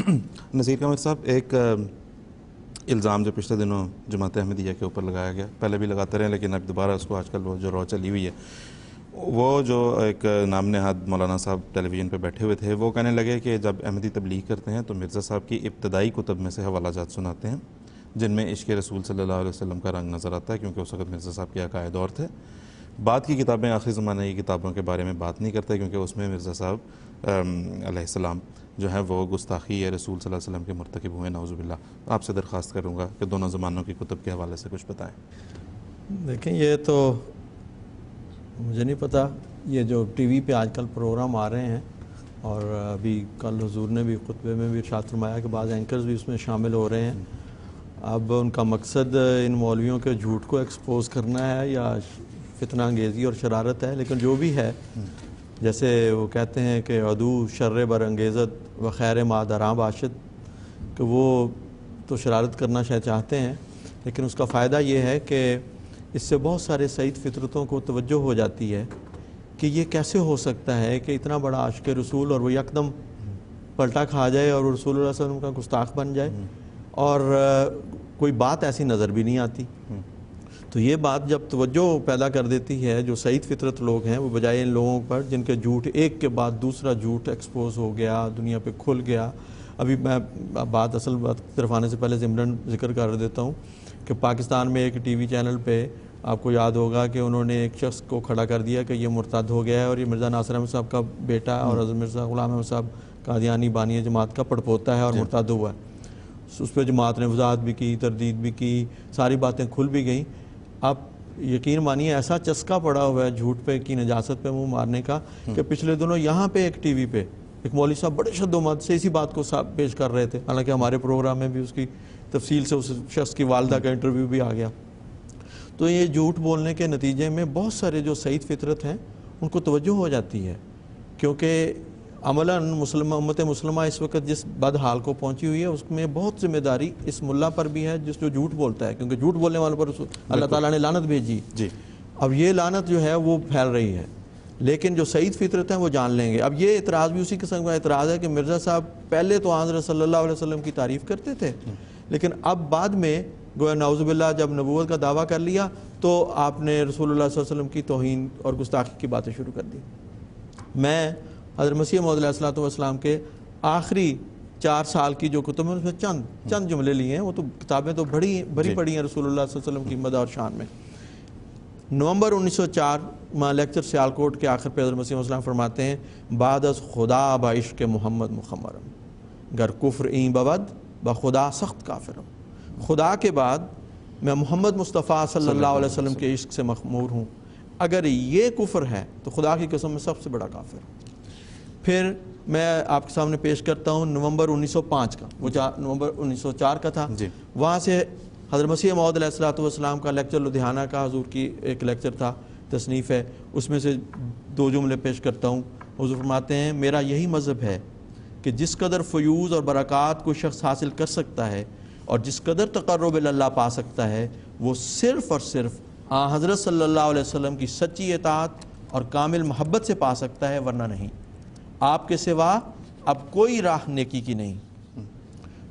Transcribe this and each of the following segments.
नज़ीर कमल साहब एक इल्ज़ाम जो पिछले दिनों जमात अहमदिया के ऊपर लगाया गया पहले भी लगाते रहे लेकिन अब दोबारा उसको आजकल वो जो रॉ चली हुई है वो जो एक नाम नहाद मौलाना साहब टेलीविज़न पे बैठे हुए थे वो कहने लगे कि जब अहमदी तबलीग करते हैं तो मिर्ज़ा साहब की इब्तदाई कुतब में से हवाला जात सुनाते हैं जिनमें इश्क रसूल सल्ला वसम का रंग नज़र आता है क्योंकि उस वक्त मिर्ज़ा साहब के अकायद और थे बाद की किताबें आखिरी ज़माने की किताबों के बारे में बात नहीं करते क्योंकि उसमें मिर्ज़ा साहब अलैहिस्सलाम जो है वो गुस्ताखी या रसूल सल्लल्लाहु अलैहि वसल्लम के मरतकब हुए नाउज़बिल्ला आपसे दरख्वास्त करूँगा कि दोनों ज़मानों की कुतब के हवाले से कुछ बताएँ देखें ये तो मुझे नहीं पता ये जो टी वी पर आजकल प्रोग्राम आ रहे हैं और अभी कल हजूर ने भी खुतबे में भी शास्त्र फरमाया कि बाज़ एंकर्स भी उसमें शामिल हो रहे हैं अब उनका मकसद इन मौलवियों के झूठ को एक्सपोज करना है या फितना अंगेज़ी और शरारत है लेकिन जो भी है जैसे वो कहते हैं कि अदू शर्र बर अंगेज़त व खैर मादरा बाशद कि वो तो शरारत करना शायद चाहते हैं लेकिन उसका फ़ायदा ये है कि इससे बहुत सारे सईद फितरतों को तवज्जो हो जाती है कि ये कैसे हो सकता है कि इतना बड़ा के रसूल और वो यकदम पलटा खा जाए और रसूल का गुस्ताख बन जाए और कोई बात ऐसी नज़र भी नहीं आती तो ये बात जब तवज्जो पैदा कर देती है जो सईद फितरत लोग हैं वो बजाय इन लोगों पर जिनके झूठ एक के बाद दूसरा झूठ एक्सपोज हो गया दुनिया पे खुल गया अभी मैं बात असल बात तरफ आने से पहले ज़िमरन जिक्र कर देता हूँ कि पाकिस्तान में एक टीवी चैनल पे आपको याद होगा कि उन्होंने एक शख्स को खड़ा कर दिया कि ये मुर्ताद हो गया है और ये मिर्ज़ा नासिर अहमद साहब का बेटा और अजम हम्म। मिर्ज़ा गुलाम अहमद साहब कादियानी बानिया जमात का पड़पोता है और मुर्ताद हुआ है उस पर जमात ने वजाहत भी की तरदीद भी की सारी बातें खुल भी गईं आप यकीन मानिए ऐसा चस्का पड़ा हुआ है झूठ पे की नजासत पे मुंह मारने का हम्म। कि पिछले दिनों यहाँ पे एक टीवी पे एक मौली साहब बड़े शदोमत से इसी बात को पेश कर रहे थे हालांकि हमारे प्रोग्राम में भी उसकी तफसील से उस शख्स की वालदा का इंटरव्यू भी आ गया तो ये झूठ बोलने के नतीजे में बहुत सारे जो सईद फितरत हैं उनको तोज्जो हो जाती है क्योंकि अमला मुसलम उम्मत मुसलम इस वक्त जिस बदहाल को पहुंची हुई है उसमें बहुत जिम्मेदारी इस मुल्ला पर भी है जिस जो झूठ बोलता है क्योंकि झूठ बोलने वालों पर अल्लाह ताला ने लानत भेजी जी अब ये लानत जो है वो फैल रही है लेकिन जो सईद फितरत हैं वो जान लेंगे अब ये इतराज़ भी उसी किस्म का इतराज़ है कि मिर्ज़ा साहब पहले तो आज सल्ला वसम की तारीफ़ करते थे हम्म। लेकिन अब बाद में गोया नाउज़बिल्ला जब नबूत का दावा कर लिया तो आपने रसूल वसम की तोहन और गुस्ताखी की बातें शुरू कर दी मैं हजर मसीह मौदलाम के आखिरी चार साल की जो कुतुब है उसमें चंद चंद जुमले लिए हैं वो तो किताबें तो बड़ी भरी पड़ी हैं रसूलुल्लाह की मद और शान में नवंबर 1904 सौ लेक्चर सियालकोट के आखिर पर मसीह फरमाते हैं बादस खुदा बाइश के मोहम्मद मुखमरम गर कुफ्र ई ब खुदा सख्त काफिरम खुदा के बाद मैं मोहम्मद मुस्तफ़ा सल्ला वसलम के इश्क से मखमूर हूँ अगर ये कुफर है तो खुदा की कसम में सबसे बड़ा काफिर हूँ फिर मैं आपके सामने पेश करता हूँ नवंबर 1905 का वो नवंबर 1904 का था वहाँ से हज़र मसीह मौदलाम का लेक्चर लुधियाना का हजूर की एक लेक्चर था तसनीफ़ है उसमें से दो जुमले पेश करता हूँ हजूर फरमाते हैं मेरा यही मज़हब है कि जिस कदर फ्यूज़ और बरक़ात को शख्स हासिल कर सकता है और जिस कदर तकर्रब पा सकता है वो सिर्फ़ और सिर्फ़ आ हाँ, हज़रत सल्ला वसम की सच्ची एतात और कामिल मोहब्बत से पा सकता है वरना नहीं आपके सिवा अब कोई राह नेकी की नहीं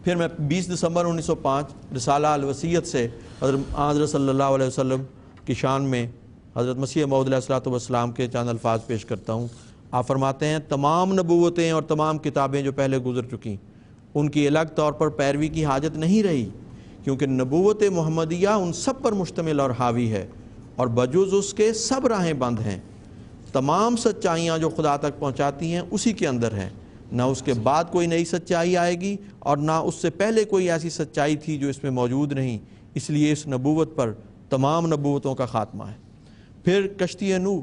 फिर मैं 20 दिसंबर 1905 अल वसीयत से हजरत सल्लल्लाहु अलैहि वसल्लम की शान में हज़रत मसीह महदलाम के चंद अल्फाज पेश करता हूँ आप फरमाते हैं तमाम नबूतें और तमाम किताबें जो पहले गुजर चुकी उनकी अलग तौर पर पैरवी की हाजत नहीं रही क्योंकि नबूत महमदिया उन सब पर मुश्तमिल और हावी है और बजुज उसके सब राहें बंद हैं तमाम सच्चाइयाँ जो खुदा तक पहुँचाती हैं उसी के अंदर हैं ना उसके बाद कोई नई सच्चाई आएगी और ना उससे पहले कोई ऐसी सच्चाई थी जो इसमें मौजूद नहीं इसलिए इस नबूवत पर तमाम नबूवतों का खात्मा है फिर कश्ती नू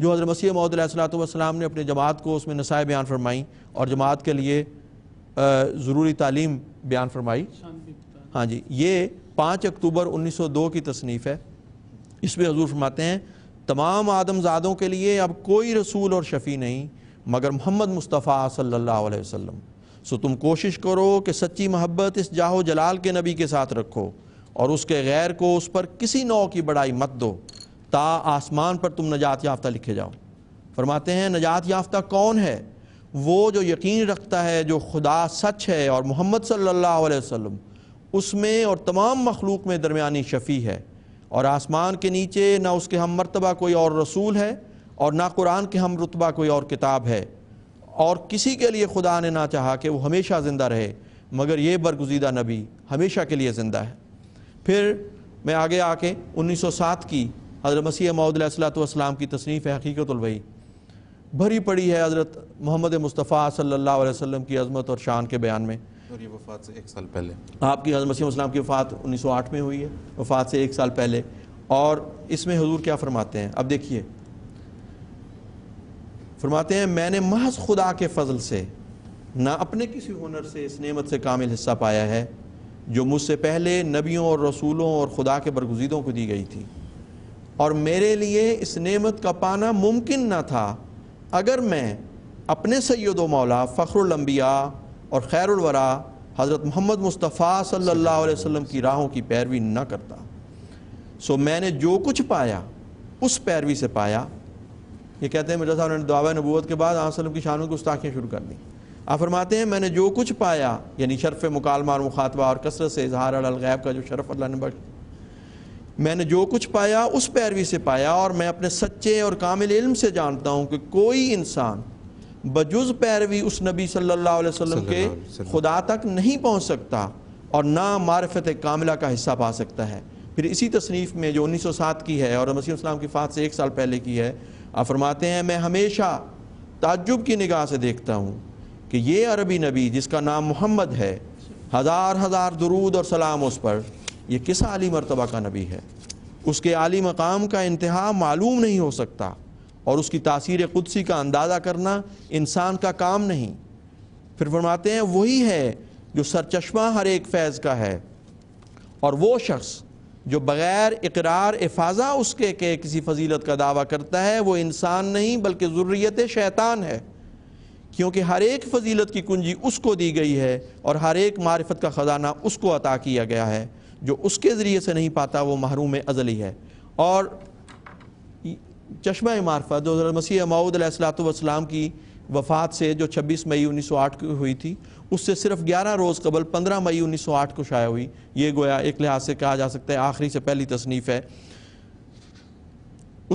जो हजर मसीह मौदलाम ने अपने जमात को उसमें नसाय बयान फरमाई और जमात के लिए ज़रूरी तालीम बयान फरमाई हाँ जी ये पाँच अक्टूबर 1902 की तसनीफ़ है इसमें हजूर फरमाते हैं तमाम आदमजादों के लिए अब कोई रसूल और शफ़ी नहीं मगर मोहम्मद मुस्तफ़ा सल्लल्लाहु अलैहि वसल्लम सो तुम कोशिश करो कि सच्ची मोहब्बत इस जाहो जलाल के नबी के साथ रखो और उसके गैर को उस पर किसी नौ की बड़ाई मत दो ता आसमान पर तुम नजात याफ्ता लिखे जाओ फरमाते हैं नजात याफ्ता कौन है वो जो यकीन रखता है जो खुदा सच है और मोहम्मद सल्लल्लाहु अलैहि वसल्लम उसमें और तमाम मखलूक में दरमिया शफ़ी है और आसमान के नीचे ना उसके हम मरतबा कोई और रसूल है और ना कुरान के हम रुतबा कोई और किताब है और किसी के लिए खुदा ने ना चाहा कि वो हमेशा ज़िंदा रहे मगर ये बरगुजीदा नबी हमेशा के लिए ज़िंदा है फिर मैं आगे आके 1907 की हज़रत मसीह मौदलाम की तसनीफ़ हकीकतलवई भरी पड़ी है हज़रत मोहम्मद मुस्तफ़ा सल्ला वसम की अज़मत और शान के बयान में और ये वफात से एक साल पहले आपकी हजरत मसीम की वफात 1908 में हुई है वफात से एक साल पहले और इसमें हजूर क्या फरमाते हैं अब देखिए फरमाते हैं मैंने महज खुदा के फजल से ना अपने किसी हुनर से इस नेमत से कामिल हिस्सा पाया है जो मुझसे पहले नबियों और रसूलों और खुदा के बरगुजीदों को दी गई थी और मेरे लिए इस नेमत का पाना मुमकिन ना था अगर मैं अपने सैदो मौला फ़खरलम्बिया और खैरवरा हज़रत मोहम्मद मुस्तफ़ा सल्ला वसम की राहों की पैरवी न करता सो मैंने जो कुछ पाया उस पैरवी से पाया ये कहते हैं मिर्जा साहब ने दुआ नबूत के बाद आसलम की शान की गुस्ताखियाँ शुरू कर दी आप फरमाते हैं मैंने जो कुछ पाया यानी शरफ़ मकालमा और मुखातबा और कसरत से इजहार अलगैब का जो शरफ़ अल्लाह ने बढ़ मैंने जो कुछ पाया उस पैरवी से पाया और मैं अपने सच्चे और कामिल इल्म से जानता हूँ कि कोई इंसान बजुज पैरवी उस नबी सल्लल्लाहु अलैहि वसल्लम के खुदा तक नहीं पहुंच सकता और ना मारफत कामिला का हिस्सा पा सकता है फिर इसी तसनीफ़ में जो 1907 की है और मसीह की फ़ात से एक साल पहले की है आप फरमाते हैं मैं हमेशा ताजुब की निगाह से देखता हूँ कि ये अरबी नबी जिसका नाम मोहम्मद है हज़ार हज़ार दरूद और सलाम उस पर यह किस आली मरतबा का नबी है उसके आली मकाम का इंतहा मालूम नहीं हो सकता और उसकी तासीर कुदसी का अंदाज़ा करना इंसान का काम नहीं फिर फरमाते हैं वही है जो सरचश्मा हर एक फैज़ का है और वो शख्स जो बग़ैर इकरार इफाजा उसके के किसी फजीलत का दावा करता है वो इंसान नहीं बल्कि ज़रूरीत शैतान है क्योंकि हर एक फजीलत की कुंजी उसको दी गई है और हर एक मारफत का ख़जाना उसको अता किया गया है जो उसके ज़रिए से नहीं पाता वो महरूम अज़ली है और चश्मा मार्फत जो मसीह माऊदलाम की वफ़ात से जो 26 मई 1908 को हुई थी उससे सिर्फ 11 रोज़ कबल 15 मई 1908 को शाया हुई ये गोया एक लिहाज से कहा जा सकता है आखिरी से पहली तसनीफ़ है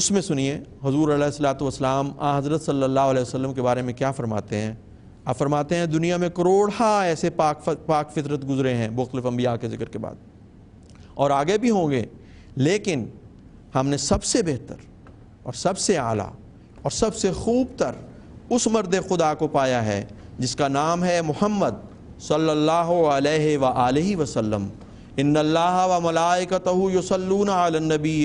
उसमें सुनिए हजूर सलातम हज़रत सल्ला वसम के बारे में क्या फ़रमाते हैं आप फरमाते हैं दुनिया में करोड़ा ऐसे पाक पाक फितरत गुजरे हैं मुख्तफ अम्बिया के जिक्र के बाद और आगे भी होंगे लेकिन हमने सबसे बेहतर और सबसे आला और सबसे खूब तर उस मर्द खुदा को पाया है जिसका नाम है मोहम्मद सल्लल्लाहु अलैहि व आलि वसल्लम इन अल्लाह व मलाइकत यसल्लून आलनबी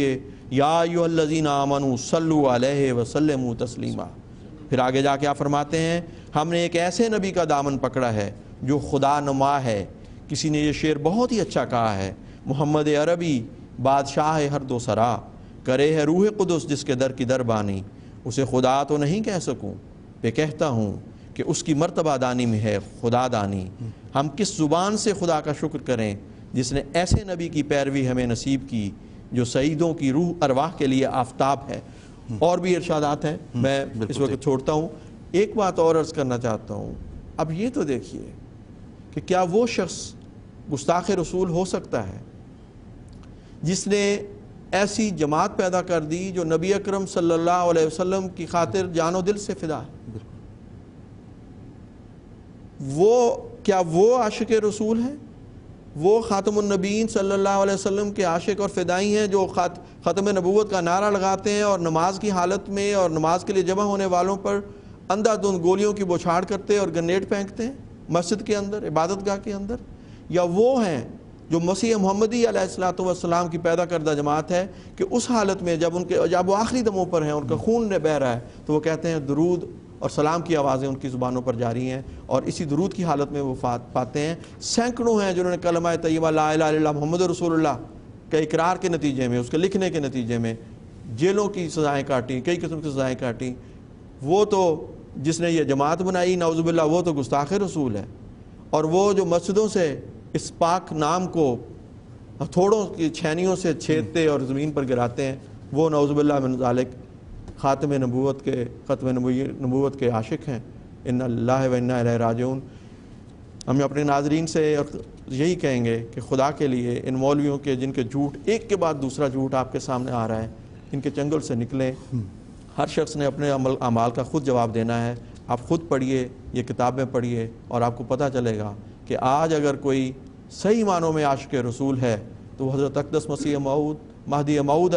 याजीन आमनु अलैहि तस्लीमा फिर आगे जाके आप फरमाते हैं हमने एक ऐसे नबी का दामन पकड़ा है जो खुदा नुमा है किसी ने यह शेर बहुत ही अच्छा कहा है मोहम्मद अरबी बादशाह हर दो सरा करे है रूह कुदस जिसके दर की दर बानी उसे खुदा तो नहीं कह सकूँ पे कहता हूँ कि उसकी मरतबा दानी में है खुदा दानी हम किस ज़ुबान से खुदा का शुक्र करें जिसने ऐसे नबी की पैरवी हमें नसीब की जो सईदों की रूह अरवाह के लिए आफ्ताब है और भी इर्शादात हैं हम्म, मैं इस वक्त छोड़ता हूँ एक बात और अर्ज़ करना चाहता हूँ अब ये तो देखिए कि क्या वो शख्स गुस्ताख रसूल हो सकता है जिसने ऐसी जमात पैदा कर दी जो नबी अकरम सल्लल्लाहु अलैहि वसल्लम की खातिर जानो दिल से फिदा है वो क्या वो आशिक रसूल हैं वो ख़ातमनबीन सल्लल्लाहु अलैहि वसल्लम के आशिक और फ़िदाई हैं जो ख़त्म नबूत का नारा लगाते हैं और नमाज की हालत में और नमाज के लिए जमा होने वालों पर अंधाधुंध गोलियों की बौछाड़ करते और गनेट फेंकते हैं मस्जिद के अंदर इबादत गाह के अंदर या वो हैं जो मसीह मोहम्मदी सलाम की पैदा करदा जमात है कि उस हालत में जब उनके जब वो आखिरी दमों पर हैं उनका खून बह रहा है तो वो कहते हैं दरूद और सलाम की आवाज़ें उनकी ज़ुबानों पर जारी हैं और इसी दरूद की हालत में वो फात पाते हैं सैकड़ों हैं जिन्होंने कलमा तयबा ला मोहम्मद रसोल्ला के इकरार के नतीजे में उसके लिखने के नतीजे में जेलों की सज़ाएँ काटी कई किस्म की सज़ाएँ काटी वो तो जिसने ये जमात बनाई नाउजबिल्ला वो तो गुस्ताख रसूल है और वो जो मस्जिदों से इस पाक नाम को हथौड़ों की छैनियों से छेदते और ज़मीन पर गिराते हैं वो नौज़बिल्लाक ख़ातम नबूत के ख़त्म नबूत के आशिक हैं इन अल्लाह वन्ना हम अपने नाजरीन से और यही कहेंगे कि खुदा के लिए इन मौलवियों के जिनके झूठ एक के बाद दूसरा झूठ आपके सामने आ रहा है इनके चंगल से निकलें हम्म। हर शख्स ने अपने अमल अमाल का खुद जवाब देना है आप खुद पढ़िए ये किताबें पढ़िए और आपको पता चलेगा कि आज अगर कोई सही मानों में आश के रसूल है तो हज़रत अकदस मसीह मऊद महदी मऊद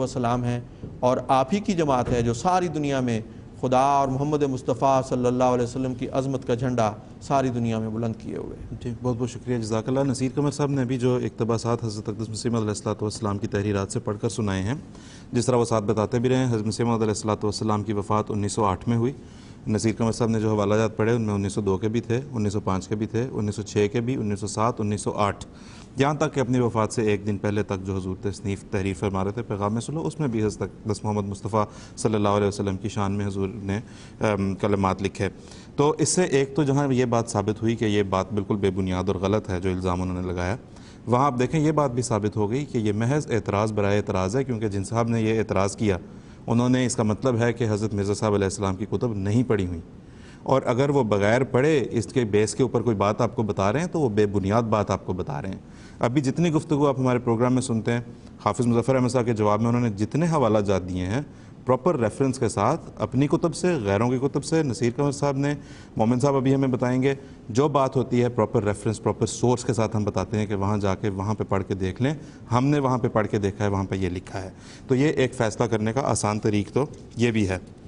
वसलाम हैं और आप ही की जमात है जो सारी दुनिया में खुदा और मोहम्मद मुस्तफ़ा सल्ला वसम की अजमत का झंडा सारी दुनिया में बुलंद किए हुए जी बहुत बहुत शुक्रिया जजाकल्ला नसीर कमर साहब ने अभी जो इकतबासात हज़रत अकदस मसीमदलाम की तहरीर से पढ़कर सुनाए हैं जिस तरह वसात साथ बताते भी रहे हैं हज़रत वसलाम की वफ़ात उन्नीस सौ आठ में हुई नसीर कमर साहब ने जो जात पढ़े उनमें 1902 के भी थे 1905 के भी थे 1906 के भी 1907 1908 यहाँ तक कि अपनी वफात से एक दिन पहले तक जो हजूर तसनीफ़ तहरीर फरमा रहे थे पैगाम सुलो उसमें भी हज तक दस मोहम्मद मुस्तफ़ा सल्ला वसम की शान में हजूर ने कलमात लिखे तो इससे एक तो जहाँ ये बात साबित हुई कि ये बात बिल्कुल बेबुनियाद और गलत है जो इल्ज़ाम उन्होंने लगाया वहाँ आप देखें ये बात भी साबित हो गई कि ये महज एतराज़ बरए एतराज़ है क्योंकि जिन साहब ने यह एतराज़ किया उन्होंने इसका मतलब है कि हज़रत मिर्ज़ा साहब की कुतब नहीं पढ़ी हुई और अगर वो बग़ैर पढ़े इसके बेस के ऊपर कोई बात आपको बता रहे हैं तो वो बेबुनियाद बात आपको बता रहे हैं अभी जितनी गुफ्तु आप हमारे प्रोग्राम में सुनते हैं हाफिज़ मुजफ़र अहमद साहब के जवाब में उन्होंने जितने हवाला जात दिए हैं प्रॉपर रेफरेंस के साथ अपनी कुतब से गैरों की कुतब से नसीर कंवर साहब ने मोमिन साहब अभी हमें बताएंगे जो बात होती है प्रॉपर रेफरेंस प्रॉपर सोर्स के साथ हम बताते हैं कि वहाँ जाके वहाँ पे पढ़ के देख लें हमने वहाँ पे पढ़ के देखा है वहाँ पे ये लिखा है तो ये एक फ़ैसला करने का आसान तरीक तो ये भी है